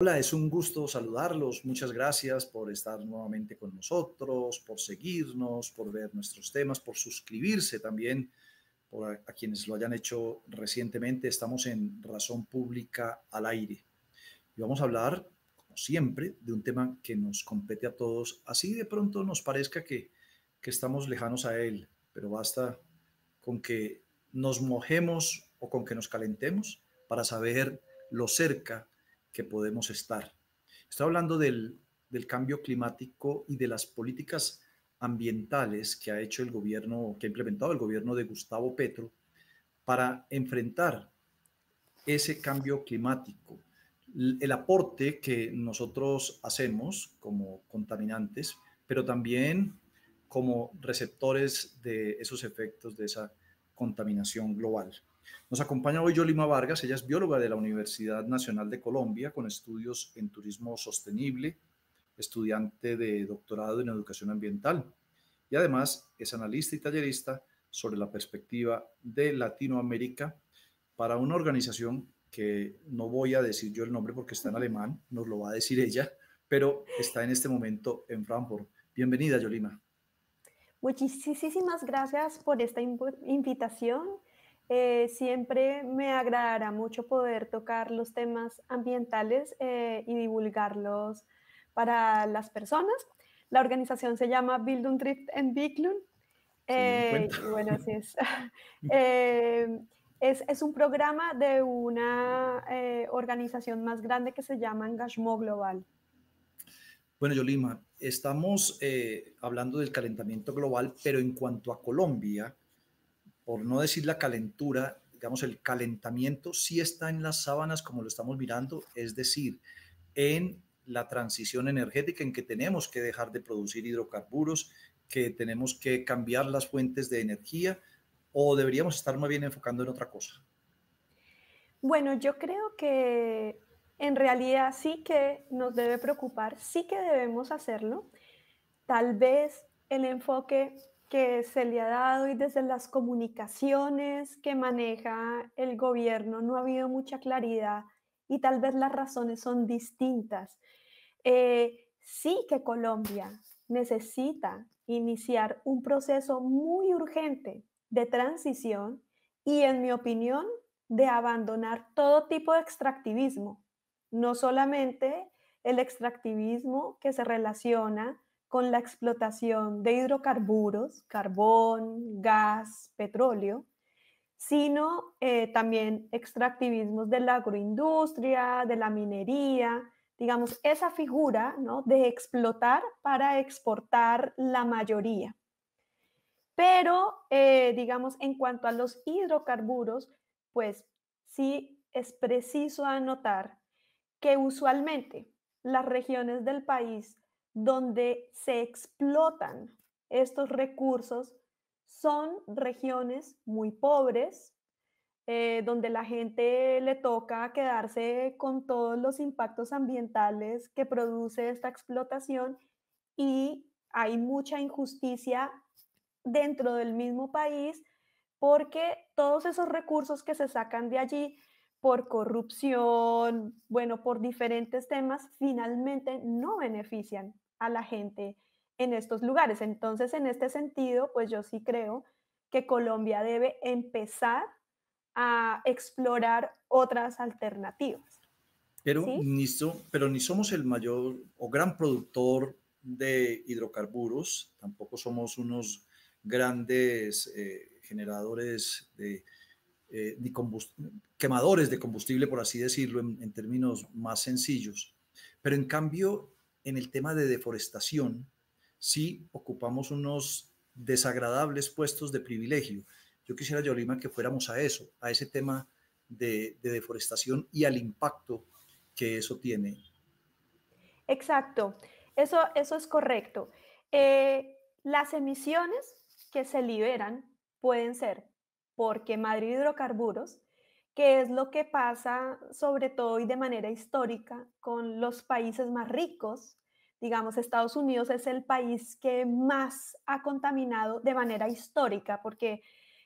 Hola, es un gusto saludarlos. Muchas gracias por estar nuevamente con nosotros, por seguirnos, por ver nuestros temas, por suscribirse también, por a, quienes lo hayan hecho recientemente. Estamos en Razón Pública al aire. Y vamos a hablar, como siempre, de un tema que nos compete a todos. Así de pronto nos parezca que, que estamos lejanos a él, pero basta con que nos mojemos o con que nos calentemos para saber lo cerca que podemos estar. está hablando del, del cambio climático y de las políticas ambientales que ha hecho el gobierno, que ha implementado el gobierno de Gustavo Petro para enfrentar ese cambio climático. El aporte que nosotros hacemos como contaminantes, pero también como receptores de esos efectos de esa contaminación global. Nos acompaña hoy Yolima Vargas, ella es bióloga de la Universidad Nacional de Colombia con estudios en turismo sostenible, estudiante de doctorado en educación ambiental y además es analista y tallerista sobre la perspectiva de Latinoamérica para una organización que no voy a decir yo el nombre porque está en alemán, nos lo va a decir ella, pero está en este momento en Frankfurt. Bienvenida, Yolima. Muchísimas gracias por esta invitación eh, siempre me agradará mucho poder tocar los temas ambientales eh, y divulgarlos para las personas. La organización se llama en Entwicklung. Eh, sí, bueno, así es. Eh, es. es. un programa de una organización más grande que se llama Engagement Global. Bueno, Yolima, estamos hablando del calentamiento global, pero en cuanto a Colombia, por no decir la calentura, digamos, el calentamiento si está en las sábanas como lo estamos mirando, es decir, en la transición energética en que tenemos que dejar de producir hidrocarburos, que tenemos que cambiar las fuentes de energía o deberíamos estar más bien enfocando en otra cosa. Bueno, yo creo que en realidad sí que nos debe preocupar, sí que debemos hacerlo. Tal vez el enfoque que se le ha dado y desde las comunicaciones que maneja el gobierno no ha habido mucha claridad y tal vez las razones son distintas. Eh, sí que Colombia necesita iniciar un proceso muy urgente de transición y, en mi opinión, de abandonar todo tipo de extractivismo, no solamente el extractivismo que se relaciona con la explotación de hidrocarburos, carbón, gas, petróleo, sino eh, también extractivismos de la agroindustria, de la minería, digamos, esa figura ¿no? de explotar para exportar la mayoría. Pero, eh, digamos, en cuanto a los hidrocarburos, pues sí es preciso anotar que usualmente las regiones del país donde se explotan estos recursos son regiones muy pobres, eh, donde la gente le toca quedarse con todos los impactos ambientales que produce esta explotación y hay mucha injusticia dentro del mismo país porque todos esos recursos que se sacan de allí por corrupción, bueno, por diferentes temas, finalmente no benefician a la gente en estos lugares. Entonces, en este sentido, pues yo sí creo que Colombia debe empezar a explorar otras alternativas. Pero, ni, pero ni somos el mayor o gran productor de hidrocarburos, tampoco somos unos grandes eh, generadores de, eh, quemadores de combustible, por así decirlo, en términos más sencillos. Pero en cambio, en el tema de deforestación, sí ocupamos unos desagradables puestos de privilegio. Yo quisiera, Yolima, que fuéramos a eso, a ese tema de, deforestación y al impacto que eso tiene. Exacto, eso, eso es correcto. Eh, las emisiones que se liberan pueden ser porque Madrid Hidrocarburos Qué es lo que pasa sobre todo y de manera histórica con los países más ricos. Digamos, Estados Unidos es el país que más ha contaminado de manera histórica, porque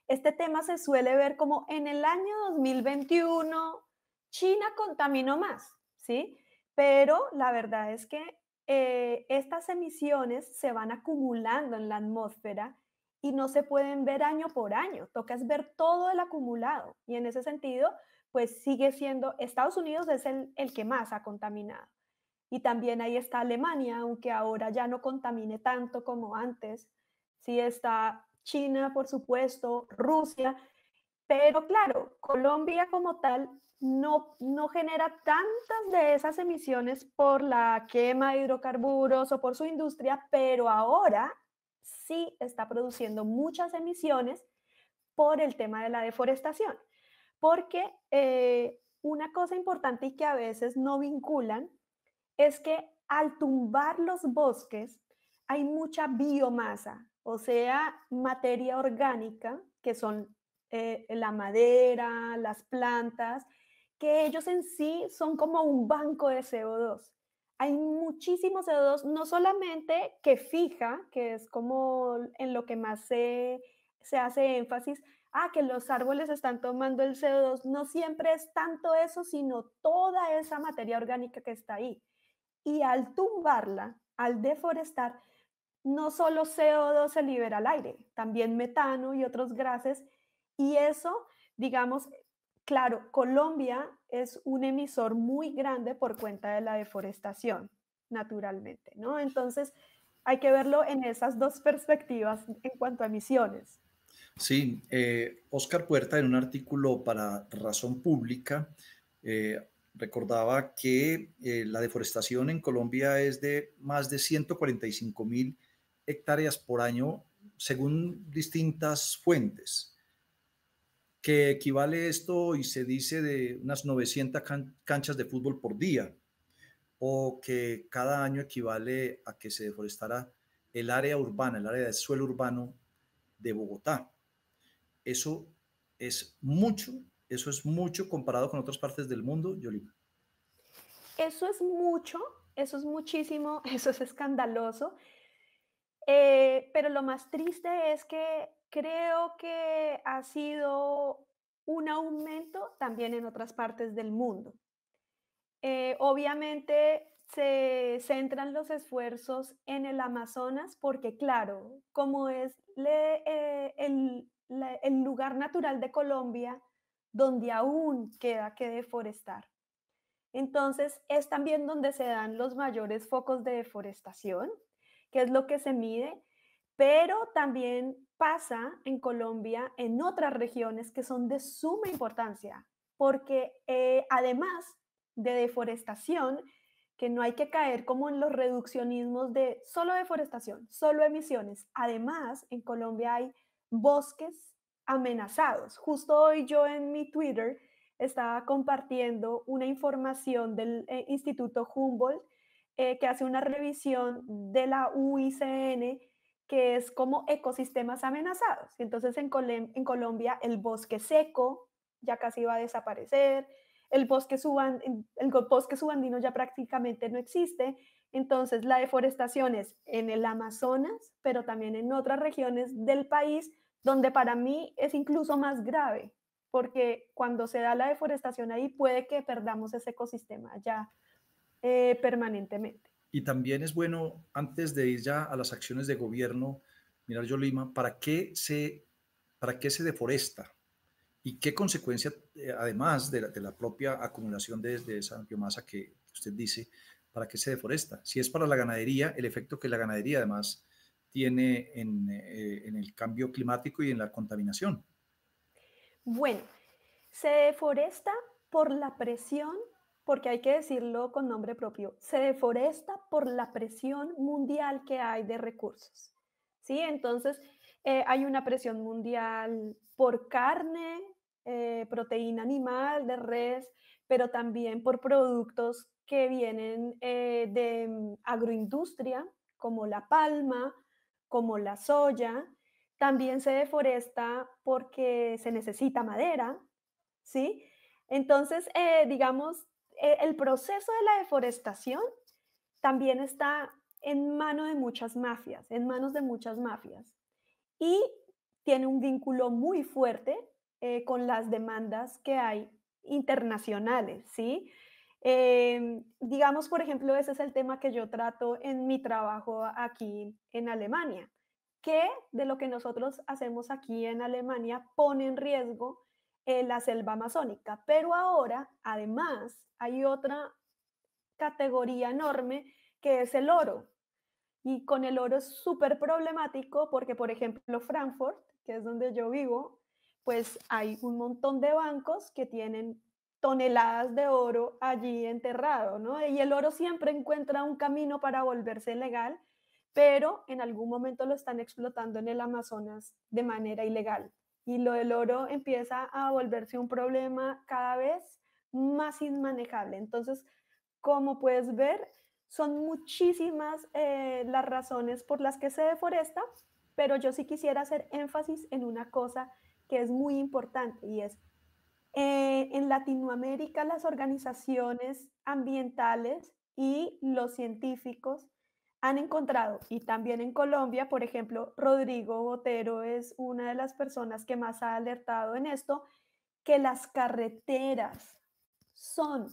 este tema se suele ver como en el año 2021 China contaminó más, ¿sí? Pero la verdad es que eh, estas emisiones se van acumulando en la atmósfera y no se pueden ver año por año, es ver todo el acumulado y en ese sentido, pues sigue siendo, Estados Unidos es el, que más ha contaminado. Y también ahí está Alemania, aunque ahora ya no contamine tanto como antes. Sí está China, por supuesto, Rusia, pero claro, Colombia como tal no, no genera tantas de esas emisiones por la quema de hidrocarburos o por su industria, pero ahora sí está produciendo muchas emisiones por el tema de la deforestación. Porque eh, una cosa importante y que a veces no vinculan es que al tumbar los bosques hay mucha biomasa, o sea, materia orgánica, que son eh, la madera, las plantas, que ellos en sí son como un banco de CO2 hay muchísimo CO2, no solamente que fija, que es como en lo que más se, se hace énfasis, ah, que los árboles están tomando el CO2, no siempre es tanto eso, sino toda esa materia orgánica que está ahí. Y al tumbarla, al deforestar, no solo CO2 se libera al aire, también metano y otros gases, y eso, digamos, claro, Colombia es un emisor muy grande por cuenta de la deforestación, naturalmente, ¿no? Entonces, hay que verlo en esas dos perspectivas en cuanto a emisiones. Sí, Oscar eh, Puerta en un artículo para Razón Pública eh, recordaba que eh, la deforestación en Colombia es de más de 145 mil hectáreas por año según distintas fuentes que equivale esto y se dice de unas 900 canchas de fútbol por día, o que cada año equivale a que se deforestará el área urbana, el área de suelo urbano de Bogotá. Eso es mucho, eso es mucho comparado con otras partes del mundo, Yoli. Eso es mucho, eso es muchísimo, eso es escandaloso. Eh, pero lo más triste es que creo que ha sido un aumento también en otras partes del mundo. Eh, obviamente se centran los esfuerzos en el Amazonas porque, claro, como es le, eh, el, el lugar natural de Colombia, donde aún queda que deforestar. Entonces, es también donde se dan los mayores focos de deforestación, que es lo que se mide, pero también pasa en Colombia, en otras regiones que son de suma importancia, porque eh, además de deforestación, que no hay que caer como en los reduccionismos de solo deforestación, solo emisiones. Además, en Colombia hay bosques amenazados. Justo hoy yo en mi Twitter estaba compartiendo una información del eh, Instituto Humboldt eh, que hace una revisión de la UICN que es como ecosistemas amenazados. Entonces en, en Colombia el bosque seco ya casi va a desaparecer, el bosque, el bosque subandino ya prácticamente no existe. Entonces, la deforestación es en el Amazonas, pero también en otras regiones del país, donde para mí es incluso más grave, porque cuando se da la deforestación ahí puede que perdamos ese ecosistema ya eh, permanentemente. Y también es bueno, antes de ir ya a las acciones de gobierno, mirar yo Lima, ¿para qué se, para qué se deforesta? ¿Y qué consecuencia, eh, además de la, propia acumulación de, de, esa biomasa que usted dice, para qué se deforesta? Si es para la ganadería, el efecto que la ganadería además tiene en, eh, en el cambio climático y en la contaminación. Bueno, se deforesta por la presión porque hay que decirlo con nombre propio, se deforesta por la presión mundial que hay de recursos. ¿sí? Entonces, eh, hay una presión mundial por carne, eh, proteína animal, de res, pero también por productos que vienen eh, de mm, agroindustria, como la palma, como la soya. También se deforesta porque se necesita madera, ¿sí? Entonces, digamos, eh, el proceso de la deforestación también está en mano de muchas mafias, en manos de muchas mafias. Y tiene un vínculo muy fuerte eh, con las demandas que hay internacionales, ¿sí? Em, digamos, por ejemplo, ese es el tema que yo trato en mi trabajo aquí en Alemania. que de lo que nosotros hacemos aquí en Alemania pone en riesgo en la selva amazónica. Pero ahora, además, hay otra categoría enorme que es el oro. Y con el oro es súper problemático porque, por ejemplo, Frankfurt, que es donde yo vivo, pues hay un montón de bancos que tienen toneladas de oro allí enterrado, ¿no? Y el oro siempre encuentra un camino para volverse legal, pero en algún momento lo están explotando en el Amazonas de manera ilegal. Y lo del oro empieza a volverse un problema cada vez más inmanejable. Entonces, como puedes ver, son muchísimas eh, las razones por las que se deforesta, pero yo sí quisiera hacer énfasis en una cosa que es muy importante y es, eh, en Latinoamérica las organizaciones ambientales y los científicos han encontrado, y también en Colombia, por ejemplo, Rodrigo Botero es una de las personas que más ha alertado en esto, que las carreteras son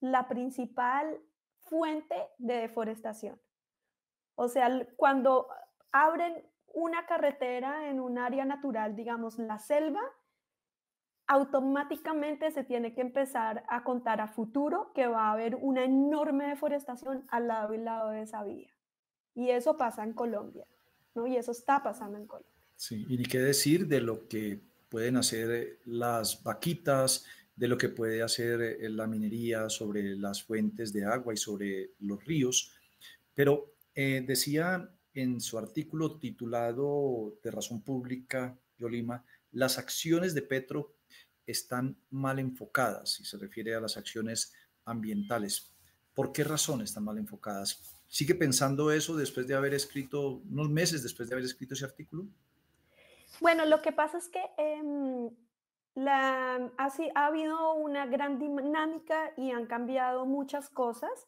la principal fuente de deforestación. O sea, cuando abren una carretera en un área natural, digamos la selva, automáticamente se tiene que empezar a contar a futuro que va a haber una enorme deforestación al lado y lado de esa vía. Y eso pasa en Colombia, ¿no? Y eso está pasando en Colombia. Sí, y ni qué decir de lo que pueden hacer eh, las vaquitas, de lo que puede hacer eh, la minería sobre las fuentes de agua y sobre los ríos. Pero eh, decía en su artículo titulado De Razón Pública, Yolima, las acciones de Petro están mal enfocadas, y se refiere a las acciones ambientales. ¿Por qué razón están mal enfocadas? ¿Sigue pensando eso después de haber escrito, unos meses después de haber escrito ese artículo? Bueno, lo que pasa es que em, ha, habido una gran dinámica y han cambiado muchas cosas.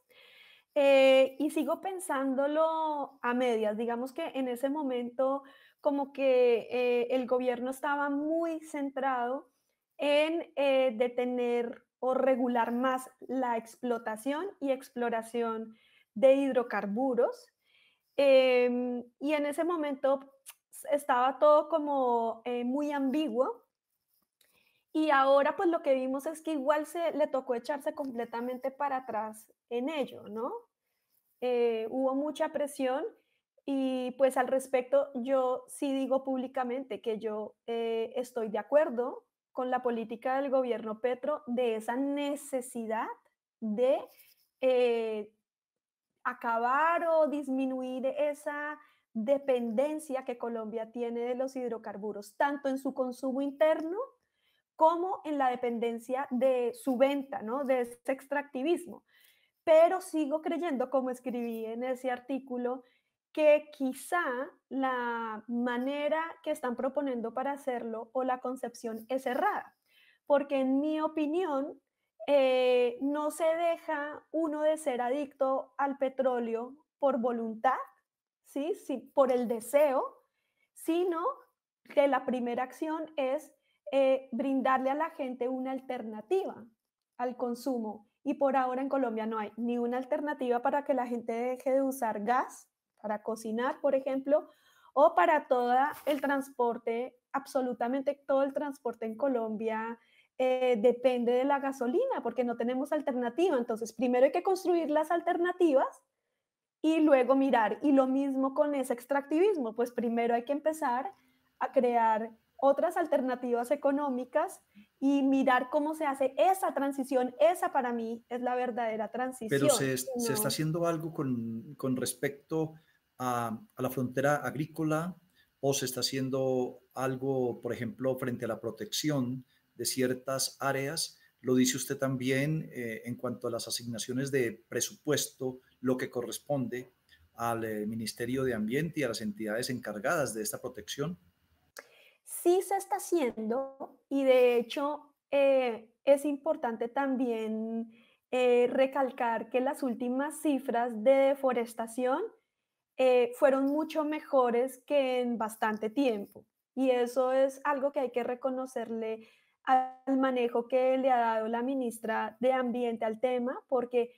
Eh, y sigo pensándolo a medias. Digamos que en ese momento como que eh, el gobierno estaba muy centrado en eh, detener o regular más la explotación y exploración de hidrocarburos. Em, y en ese momento pues, estaba todo como eh, muy ambiguo. Y ahora pues lo que vimos es que igual se le tocó echarse completamente para atrás en ello, ¿no? Eh, hubo mucha presión y pues al respecto yo sí digo públicamente que yo eh, estoy de acuerdo con la política del gobierno Petro de esa necesidad de acabar o disminuir esa dependencia que Colombia tiene de los hidrocarburos, tanto en su consumo interno como en la dependencia de su venta, ¿no? De ese extractivismo. Pero sigo creyendo, como escribí en ese artículo, que quizá la manera que están proponiendo para hacerlo o la concepción es errada, porque en mi opinión eh, no se deja uno de ser adicto al petróleo por voluntad, ¿sí? ¿sí? por el deseo, sino que la primera acción es eh, brindarle a la gente una alternativa al consumo. Y por ahora en Colombia no hay ni una alternativa para que la gente deje de usar gas para cocinar, por ejemplo, o para todo el transporte, absolutamente todo el transporte en Colombia eh, depende de la gasolina, porque no tenemos alternativa. Entonces, primero hay que construir las alternativas y luego mirar. Y lo mismo con ese extractivismo, pues primero hay que empezar a crear otras alternativas económicas y mirar cómo se hace esa transición. Esa para mí es la verdadera transición. Pero se, se está haciendo algo con, con respecto a, a, la frontera agrícola o se está haciendo algo, por ejemplo, frente a la protección de ciertas áreas. Lo dice usted también eh, en cuanto a las asignaciones de presupuesto, lo que corresponde al eh, Ministerio de Ambiente y a las entidades encargadas de esta protección. Sí se está haciendo y de hecho eh, es importante también recalcar que las últimas cifras de deforestación fueron mucho mejores que en bastante tiempo. Y eso es algo que hay que reconocerle al manejo que le ha dado la ministra de Ambiente al tema, porque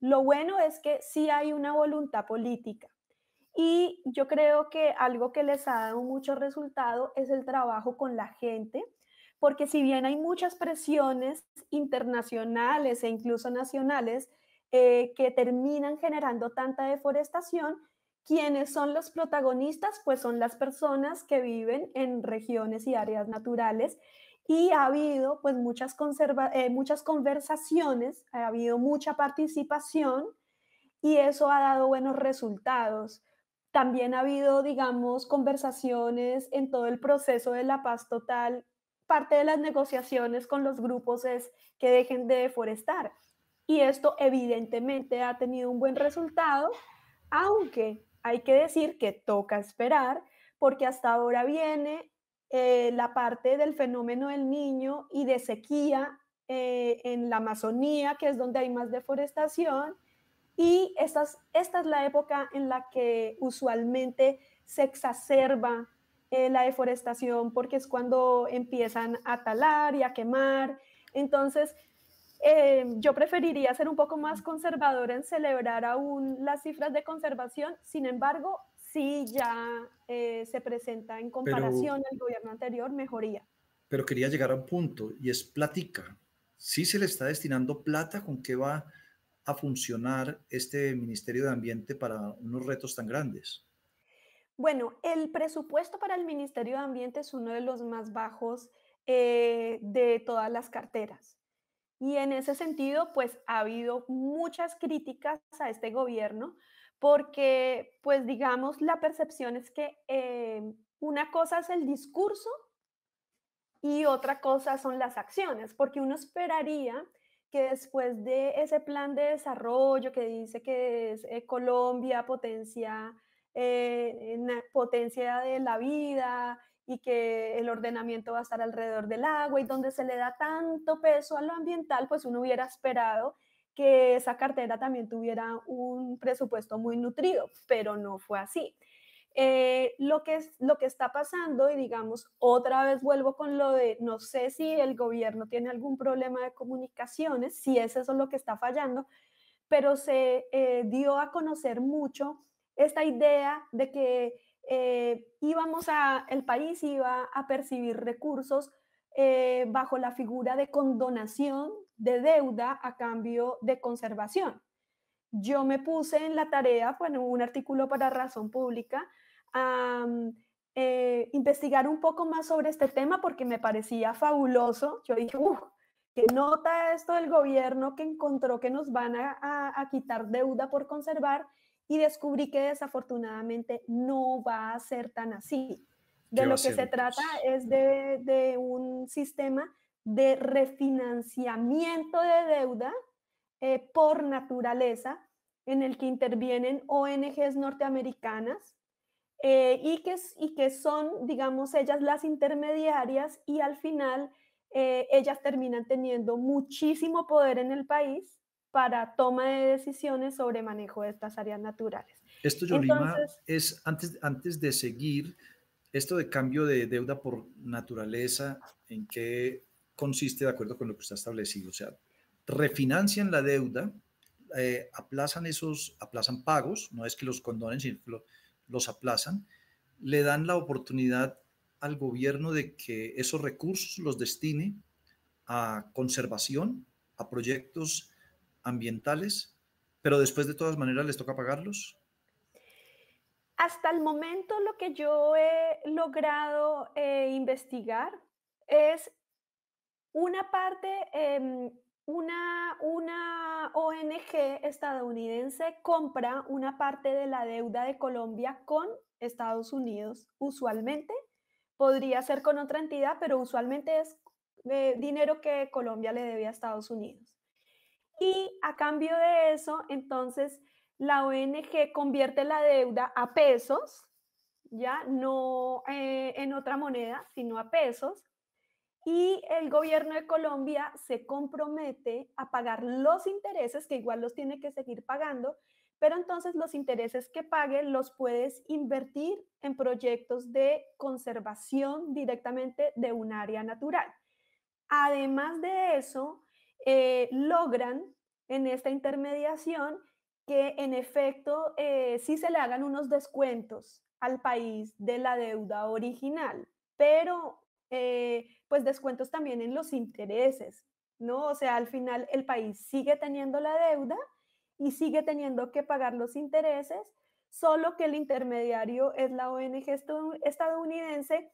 lo bueno es que sí hay una voluntad política. Y yo creo que algo que les ha dado mucho resultado es el trabajo con la gente, porque si bien hay muchas presiones internacionales e incluso nacionales eh, que terminan generando tanta deforestación, quienes son los protagonistas, pues son las personas que viven en regiones y áreas naturales y ha habido pues muchas, eh, muchas conversaciones, ha habido mucha participación y eso ha dado buenos resultados. También ha habido, digamos, conversaciones en todo el proceso de la paz total. Parte de las negociaciones con los grupos es que dejen de deforestar. Y esto evidentemente ha tenido un buen resultado, aunque hay que decir que toca esperar, porque hasta ahora viene eh, la parte del fenómeno del niño y de sequía eh, en la Amazonía, que es donde hay más deforestación. Y esta es, la época en la que usualmente se exacerba eh, la deforestación porque es cuando empiezan a talar y a quemar. Entonces, yo preferiría ser un poco más conservador en celebrar aún las cifras de conservación. Sin embargo, sí ya eh, se presenta en comparación al gobierno anterior mejoría. Pero quería llegar a un punto y es platica. si se le está destinando plata, ¿con qué va a funcionar este Ministerio de Ambiente para unos retos tan grandes? Bueno, el presupuesto para el Ministerio de Ambiente es uno de los más bajos eh, de todas las carteras. Y en ese sentido, pues ha habido muchas críticas a este gobierno, porque pues digamos la percepción es que eh, una cosa es el discurso y otra cosa son las acciones, porque uno esperaría que después de ese plan de desarrollo que dice que es eh, Colombia potencia, eh, potencia de la vida y que el ordenamiento va a estar alrededor del agua y donde se le da tanto peso a lo ambiental, pues uno hubiera esperado esa cartera también tuviera un presupuesto muy nutrido, pero no fue así. Eh, lo, que es, lo que está pasando, y digamos, otra vez vuelvo con lo de, no sé si el gobierno tiene algún problema de comunicaciones, si es eso lo que está fallando, pero se eh, dio a conocer mucho esta idea de que eh, íbamos a, el país iba a percibir recursos bajo la figura de condonación de deuda a cambio de conservación. Yo me puse en la tarea, bueno, un artículo para Razón Pública, a mm, eh, investigar un poco más sobre este tema porque me parecía fabuloso. Yo dije, uff, que nota esto del gobierno que encontró que nos van a, quitar deuda por conservar y descubrí que desafortunadamente no va a ser tan así. De lo que se trata pues. es de un sistema de refinanciamiento de deuda eh, por naturaleza, en el que intervienen ONGs norteamericanas eh, y, que, y que son, digamos, ellas las intermediarias y al final eh, ellas terminan teniendo muchísimo poder en el país para toma de decisiones sobre manejo de estas áreas naturales. Esto, Yolima, es antes, antes de seguir, esto de cambio de deuda por naturaleza, ¿en qué consiste de acuerdo con lo que está establecido. O sea, refinancian la deuda, eh, aplazan esos, aplazan pagos, no es que los condonen, sino que los aplazan, le dan la oportunidad al gobierno de que esos recursos los destine a conservación, a proyectos ambientales, pero después de todas maneras les toca pagarlos. Hasta el momento lo que yo he logrado eh, investigar es una parte, em, una, ONG estadounidense compra una parte de la deuda de Colombia con Estados Unidos, usualmente. Podría ser con otra entidad, pero usualmente es eh, dinero que Colombia le debe a Estados Unidos. Y a cambio de eso, entonces, la ONG convierte la deuda a pesos, ya no eh, en otra moneda, sino a pesos, y el gobierno de Colombia se compromete a pagar los intereses, que igual los tiene que seguir pagando, pero entonces los intereses que pague los puedes invertir en proyectos de conservación directamente de un área natural. Además de eso, eh, logran en esta intermediación que en efecto eh, sí se le hagan unos descuentos al país de la deuda original, pero eh, pues descuentos también en los intereses, ¿no? O sea, al final el país sigue teniendo la deuda y sigue teniendo que pagar los intereses, solo que el intermediario es la ONG estadounidense.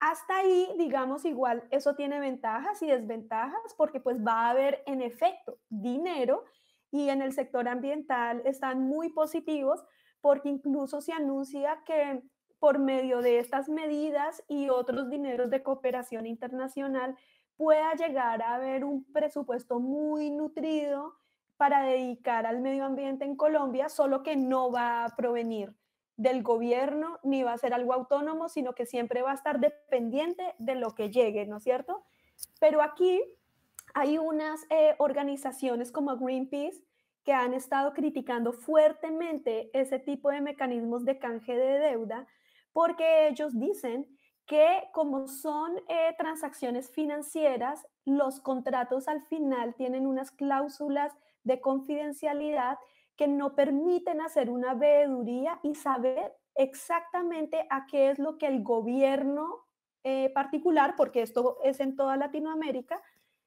Hasta ahí, digamos, igual eso tiene ventajas y desventajas porque pues va a haber en efecto dinero y en el sector ambiental están muy positivos porque incluso se anuncia que por medio de estas medidas y otros dineros de cooperación internacional pueda llegar a haber un presupuesto muy nutrido para dedicar al medio ambiente en Colombia, solo que no va a provenir del gobierno ni va a ser algo autónomo, sino que siempre va a estar dependiente de lo que llegue, ¿no es cierto? Pero aquí hay unas eh, organizaciones como Greenpeace que han estado criticando fuertemente ese tipo de mecanismos de canje de deuda, porque ellos dicen que como son eh, transacciones financieras, los contratos al final tienen unas cláusulas de confidencialidad que no permiten hacer una veeduría y saber exactamente a qué es lo que el gobierno eh, particular, porque esto es en toda Latinoamérica,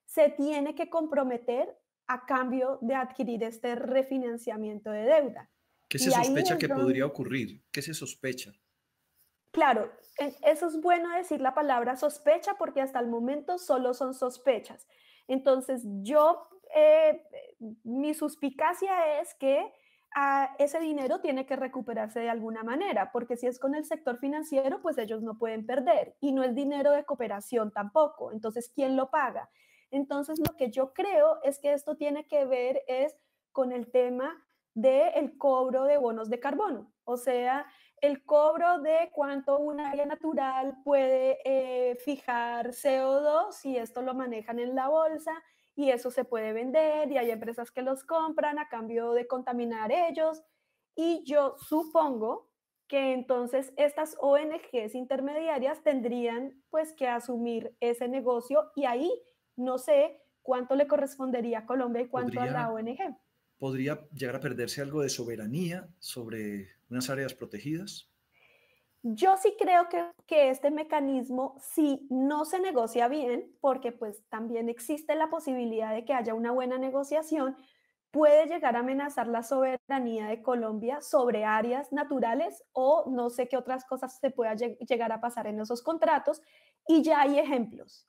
se tiene que comprometer a cambio de adquirir este refinanciamiento de deuda. ¿Qué se sospecha que podría ocurrir? ¿Qué se sospecha? Claro, e-, eso es bueno decir la palabra sospecha porque hasta el momento solo son sospechas. Entonces, yo, eh, mi suspicacia es que ah, ese dinero tiene que recuperarse de alguna manera, porque si es con el sector financiero, pues ellos no pueden perder y no es dinero de cooperación tampoco. Entonces, ¿quién lo paga? Entonces, lo que yo creo es que esto tiene que ver es con el tema del cobro de bonos de carbono. O sea, el cobro de cuánto un área natural puede eh, fijar CO2 y esto lo manejan en la bolsa y eso se puede vender y hay empresas que los compran a cambio de contaminar ellos. Y yo supongo que entonces estas ONGs intermediarias tendrían pues que asumir ese negocio y ahí no sé cuánto le correspondería a Colombia y cuánto a la ONG. Podría llegar a perderse algo de soberanía sobre unas áreas protegidas? Yo sí creo que, este mecanismo, si no se negocia bien, porque pues también existe la posibilidad de que haya una buena negociación, puede llegar a amenazar la soberanía de Colombia sobre áreas naturales o no sé qué otras cosas se pueda llegar a pasar en esos contratos. Y ya hay ejemplos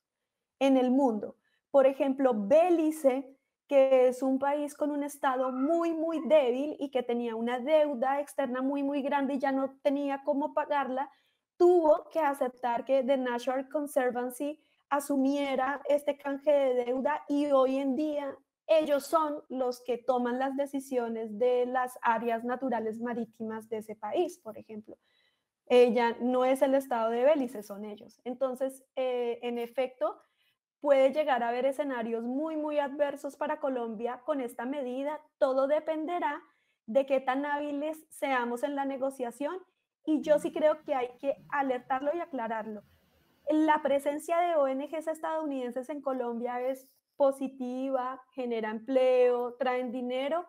en el mundo. Por ejemplo, Belice es un país con un Estado muy, muy débil y que tenía una deuda externa muy, muy grande y ya no tenía cómo pagarla, tuvo que aceptar que The National Conservancy asumiera este canje de deuda y hoy en día ellos son los que toman las decisiones de las áreas naturales marítimas de ese país, por ejemplo. Ella eh, no es el Estado de Belice son ellos. Entonces, eh, en efecto, puede llegar a haber escenarios muy, muy adversos para Colombia con esta medida. Todo dependerá de qué tan hábiles seamos en la negociación y yo sí creo que hay que alertarlo y aclararlo. La presencia de ONGs estadounidenses en Colombia es positiva, genera empleo, traen dinero,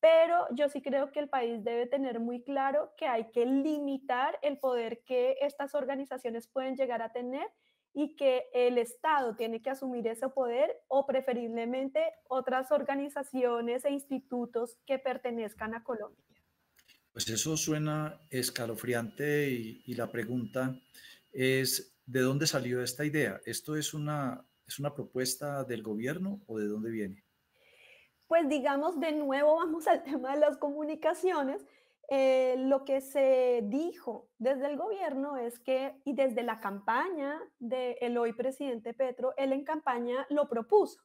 pero yo sí creo que el país debe tener muy claro que hay que limitar el poder que estas organizaciones pueden llegar a tener y que el Estado tiene que asumir ese poder o preferiblemente otras organizaciones e institutos que pertenezcan a Colombia. Pues eso suena escalofriante y, la pregunta es, ¿de dónde salió esta idea? ¿Esto es una, es una propuesta del gobierno o de dónde viene? Pues digamos, de nuevo vamos al tema de las comunicaciones eh, lo que se dijo desde el gobierno es que, y desde la campaña del el hoy presidente Petro, él en campaña lo propuso.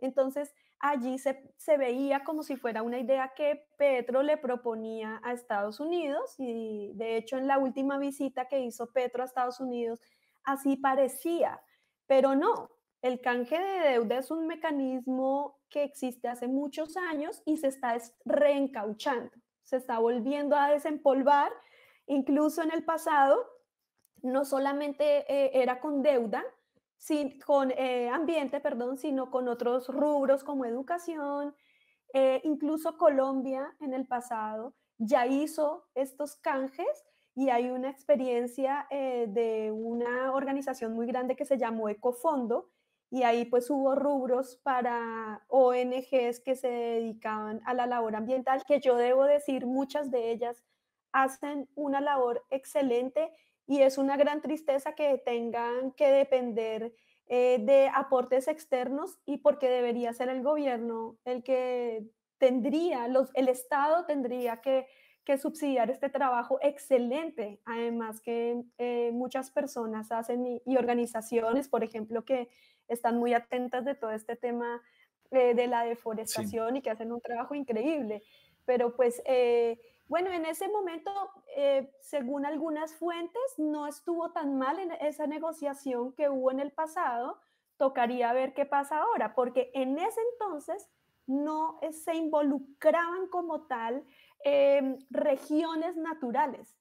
Entonces, allí se, veía como si fuera una idea que Petro le proponía a Estados Unidos y de hecho en la última visita que hizo Petro a Estados Unidos, así parecía, pero no. El canje de deuda es un mecanismo que existe hace muchos años y se está reencauchando se está volviendo a desempolvar. Incluso en el pasado, no solamente eh, era con deuda, con eh, ambiente, perdón, sino con otros rubros como educación. Eh, incluso Colombia en el pasado ya hizo estos canjes y hay una experiencia de una organización muy grande que se llamó Ecofondo, y ahí pues hubo rubros para ONGs que se dedicaban a la labor ambiental, que yo debo decir, muchas de ellas hacen una labor excelente y es una gran tristeza que tengan que depender eh, de aportes externos y porque debería ser el gobierno el que tendría, los, el Estado tendría que, subsidiar este trabajo excelente, además que eh, muchas personas hacen y organizaciones, por ejemplo, que están muy atentas de todo este tema eh, de la deforestación y que hacen un trabajo increíble. Pero pues, eh, bueno, en ese momento, eh, según algunas fuentes, no estuvo tan mal en esa negociación que hubo en el pasado. Tocaría ver qué pasa ahora, porque en ese entonces no se involucraban como tal em, regiones naturales.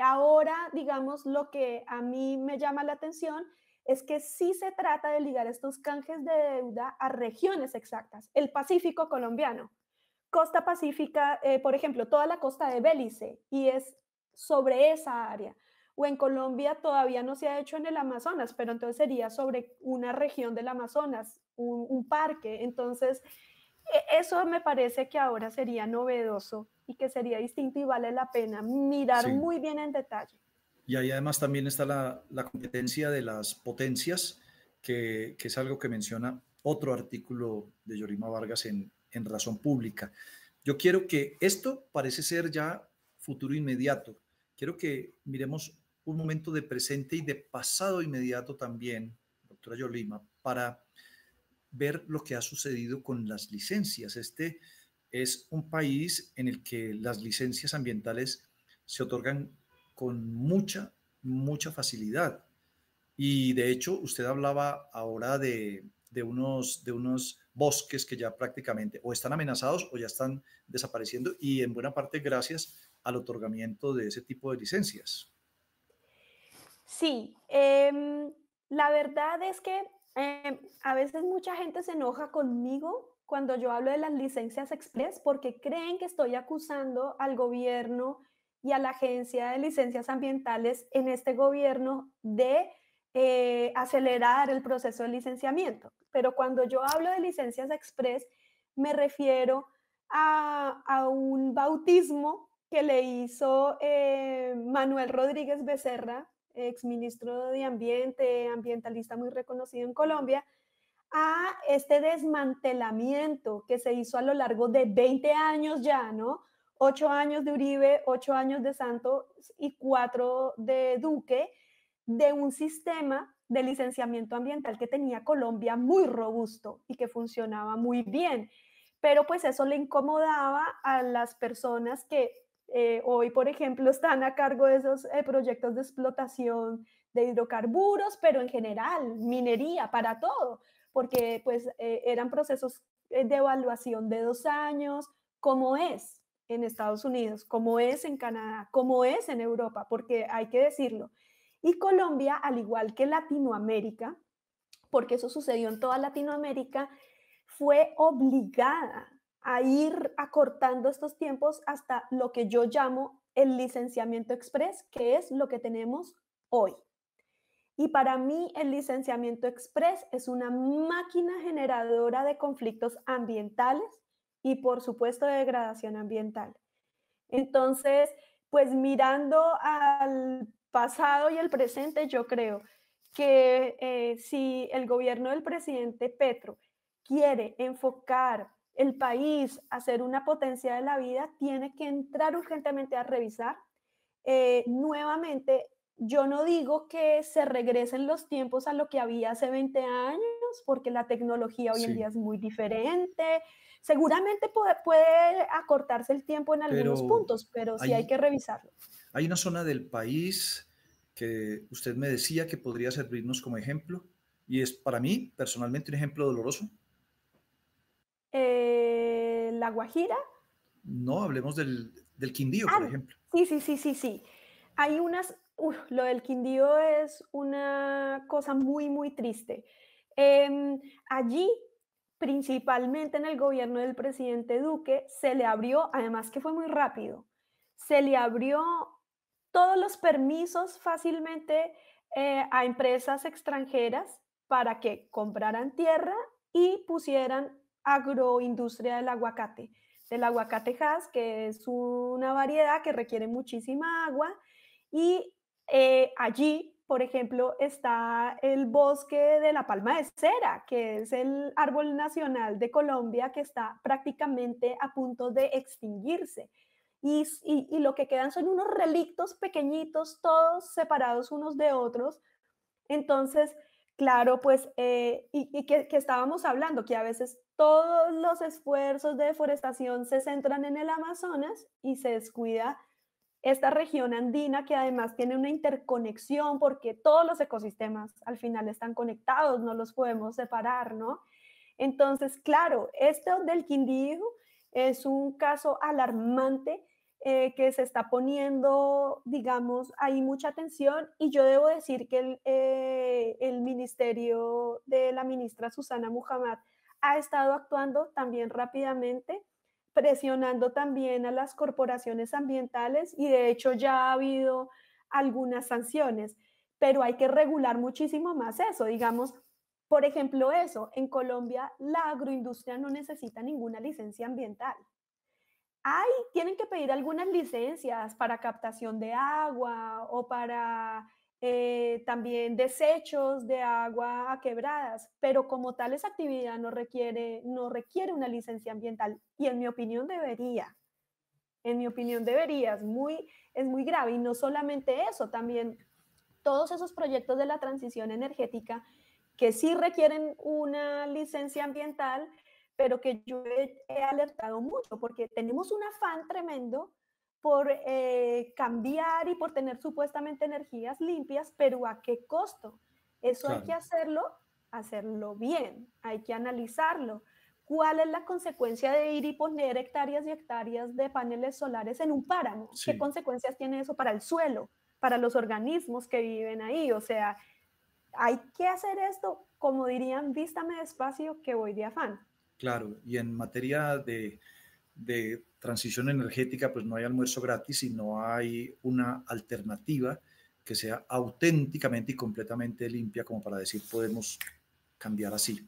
Ahora, digamos, lo que a mí me llama la atención es que sí se trata de ligar estos canjes de deuda a regiones exactas, el Pacífico colombiano, costa pacífica, eh, por ejemplo, toda la costa de Belice, y es sobre esa área. O en Colombia todavía no se ha hecho en el Amazonas, pero entonces sería sobre una región del Amazonas, un, parque. Entonces, e, eso me parece que ahora sería novedoso y que sería distinto y vale la pena mirar muy bien en detalle. Y ahí además también está la, competencia de las potencias, que, es algo que menciona otro artículo de Yorima Vargas en, en Razón Pública. Yo quiero que esto parece ser ya futuro inmediato. Quiero que miremos un momento de presente y de pasado inmediato también, doctora Yolima, para ver lo que ha sucedido con las licencias. Este es un país en el que las licencias ambientales se otorgan con mucha, mucha facilidad. Y de hecho, usted hablaba ahora de, de, unos, de unos bosques que ya prácticamente o están amenazados o ya están desapareciendo y en buena parte gracias al otorgamiento de ese tipo de licencias. Sí, em, la verdad es que em, a veces mucha gente se enoja conmigo cuando yo hablo de las licencias express porque creen que estoy acusando al gobierno y a la Agencia de Licencias Ambientales en este gobierno de eh, acelerar el proceso de licenciamiento. Pero cuando yo hablo de licencias express, me refiero a, un bautismo que le hizo eh, Manuel Rodríguez Becerra, ex ministro de Ambiente, ambientalista muy reconocido en Colombia, a este desmantelamiento que se hizo a lo largo de 20 años ya, ¿no? ocho años de Uribe, ocho años de Santos y cuatro de Duque, de un sistema de licenciamiento ambiental que tenía Colombia muy robusto y que funcionaba muy bien. Pero pues eso le incomodaba a las personas que eh, hoy, por ejemplo, están a cargo de esos eh, proyectos de explotación de hidrocarburos, pero en general, minería, para todo, porque pues eh, eran procesos de evaluación de dos años, como es, en Estados Unidos, como es en Canadá, como es en Europa, porque hay que decirlo. Y Colombia, al igual que Latinoamérica, porque eso sucedió en toda Latinoamérica, fue obligada a ir acortando estos tiempos hasta lo que yo llamo el licenciamiento express, que es lo que tenemos hoy. Y para mí el licenciamiento express es una máquina generadora de conflictos ambientales, y por supuesto de degradación ambiental. Entonces, pues mirando al pasado y el presente, yo creo que eh, si el gobierno del presidente Petro quiere enfocar el país a ser una potencia de la vida, tiene que entrar urgentemente a revisar. Eh, nuevamente, yo no digo que se regresen los tiempos a lo que había hace 20 años, porque la tecnología hoy en día es muy diferente, Seguramente puede, acortarse el tiempo en algunos puntos, pero sí hay, que revisarlo. Hay una zona del país que usted me decía que podría servirnos como ejemplo y es para mí personalmente un ejemplo doloroso. Eh, La Guajira. No, hablemos del, Quindío, por ah, ejemplo. Sí, sí, sí, sí, sí. Hay unas, lo del Quindío es una cosa muy, muy triste. Em, allí principalmente en el gobierno del presidente Duque, se le abrió, además que fue muy rápido, se le abrió todos los permisos fácilmente eh, a empresas extranjeras para que compraran tierra y pusieran agroindustria del aguacate, del aguacate haz, que es una variedad que requiere muchísima agua, y eh, allí por ejemplo, está el bosque de la palma de cera, que es el árbol nacional de Colombia que está prácticamente a punto de extinguirse. Y, lo que quedan son unos relictos pequeñitos, todos separados unos de otros. Entonces, claro, pues, eh, y, que estábamos hablando, que a veces todos los esfuerzos de deforestación se centran en el Amazonas y se descuida esta región andina que además tiene una interconexión porque todos los ecosistemas al final están conectados, no los podemos separar, ¿no? Entonces, claro, esto del Quindío es un caso alarmante eh, que se está poniendo, digamos, hay mucha atención y yo debo decir que el, eh, el ministerio de la ministra Susana Muhammad ha estado actuando también rápidamente presionando también a las corporaciones ambientales y de hecho ya ha habido algunas sanciones, pero hay que regular muchísimo más eso, digamos, por ejemplo eso, en Colombia la agroindustria no necesita ninguna licencia ambiental. Hay, tienen que pedir algunas licencias para captación de agua o para eh, también desechos de agua a quebradas, pero como tal esa actividad no requiere, no requiere una licencia ambiental y en mi opinión debería. En mi opinión debería, muy, es muy grave. Y no solamente eso, también todos esos proyectos de la transición energética que sí requieren una licencia ambiental, pero que yo he alertado mucho porque tenemos un afán tremendo por eh, cambiar y por tener supuestamente energías limpias, pero ¿a qué costo? Eso hay que hacerlo, hacerlo bien, hay que analizarlo. ¿Cuál es la consecuencia de ir y poner hectáreas y hectáreas de paneles solares en un páramo? ¿Qué consecuencias tiene eso para el suelo, para los organismos que viven ahí? O sea, hay que hacer esto, como dirían, vístame despacio que voy de afán. Claro, y en materia de de transición energética, pues no hay almuerzo gratis y no hay una alternativa que sea auténticamente y completamente limpia como para decir podemos cambiar así.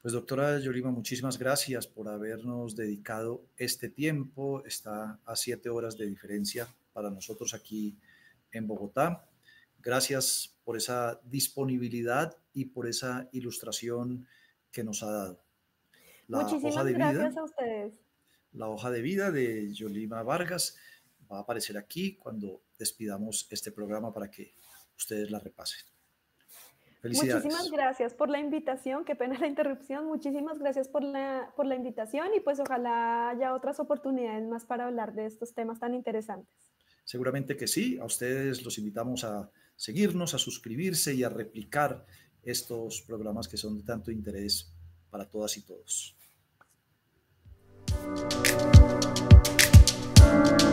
Pues doctora Yolima, muchísimas gracias por habernos dedicado este tiempo. Está a siete horas de diferencia para nosotros aquí en Bogotá. Gracias por esa disponibilidad y por esa ilustración que nos ha dado. Muchísimas gracias a ustedes la hoja de vida de Yolima Vargas va a aparecer aquí cuando despidamos este programa para que ustedes la repasen. Felicidades. Muchísimas gracias por la invitación, qué pena la interrupción, muchísimas gracias por la, por la invitación y pues ojalá haya otras oportunidades más para hablar de estos temas tan interesantes. Seguramente que sí, a ustedes los invitamos a seguirnos, a suscribirse y a replicar estos programas que son de tanto interés para todas y todos. thank you